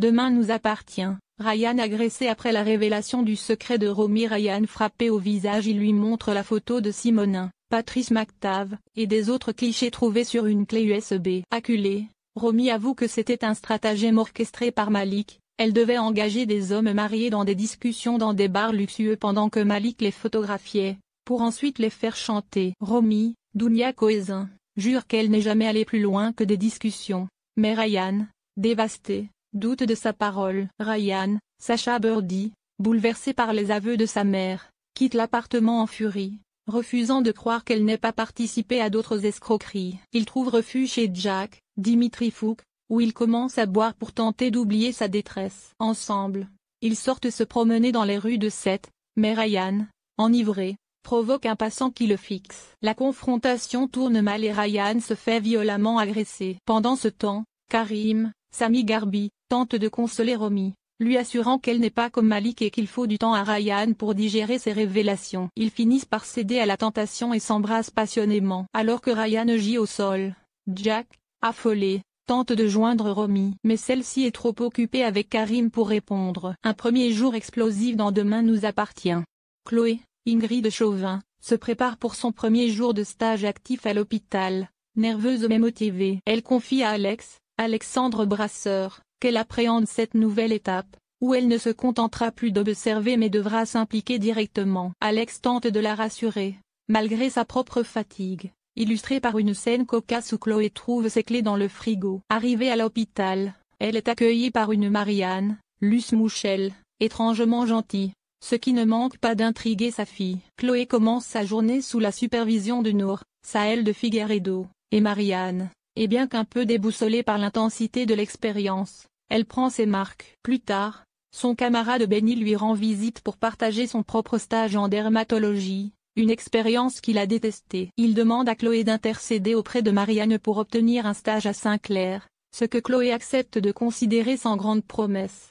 Demain nous appartient. Ryan agressé après la révélation du secret de Romy Ryan frappé au visage il lui montre la photo de Simonin, Patrice McTav, et des autres clichés trouvés sur une clé USB. Acculé, Romy avoue que c'était un stratagème orchestré par Malik, elle devait engager des hommes mariés dans des discussions dans des bars luxueux pendant que Malik les photographiait, pour ensuite les faire chanter. Romy, Dounia Coezin, jure qu'elle n'est jamais allée plus loin que des discussions, mais Ryan, dévastée, doute de sa parole. Ryan, Sacha Birdie, bouleversé par les aveux de sa mère, quitte l'appartement en furie, refusant de croire qu'elle n'ait pas participé à d'autres escroqueries. Il trouve refuge chez Jack, Dimitri Fouque, où il commence à boire pour tenter d'oublier sa détresse. Ensemble, ils sortent se promener dans les rues de Sète, mais Ryan, enivré, provoque un passant qui le fixe. La confrontation tourne mal et Ryan se fait violemment agresser. Pendant ce temps, Karim, Sami Garbi, tente de consoler Romy, lui assurant qu'elle n'est pas comme Malik et qu'il faut du temps à Ryan pour digérer ses révélations. Ils finissent par céder à la tentation et s'embrassent passionnément. Alors que Ryan gît au sol, Jack, affolé, tente de joindre Romy. Mais celle-ci est trop occupée avec Karim pour répondre. Un premier jour explosif dans Demain nous appartient. Chloé, Ingrid Chauvin, se prépare pour son premier jour de stage actif à l'hôpital, nerveuse mais motivée. Elle confie à Alex, Alexandre Brasseur, qu'elle appréhende cette nouvelle étape, où elle ne se contentera plus d'observer mais devra s'impliquer directement. Alex tente de la rassurer, malgré sa propre fatigue, illustrée par une scène cocasse où Chloé trouve ses clés dans le frigo. Arrivée à l'hôpital, elle est accueillie par une Marianne, Luce Mouchel, étrangement gentille, ce qui ne manque pas d'intriguer sa fille. Chloé commence sa journée sous la supervision de Nour, Saël de Figueredo, et Marianne, et bien qu'un peu déboussolée par l'intensité de l'expérience, elle prend ses marques. Plus tard, son camarade Benny lui rend visite pour partager son propre stage en dermatologie, une expérience qu'il a détestée. Il demande à Chloé d'intercéder auprès de Marianne pour obtenir un stage à Saint-Clair, ce que Chloé accepte de considérer sans grande promesse.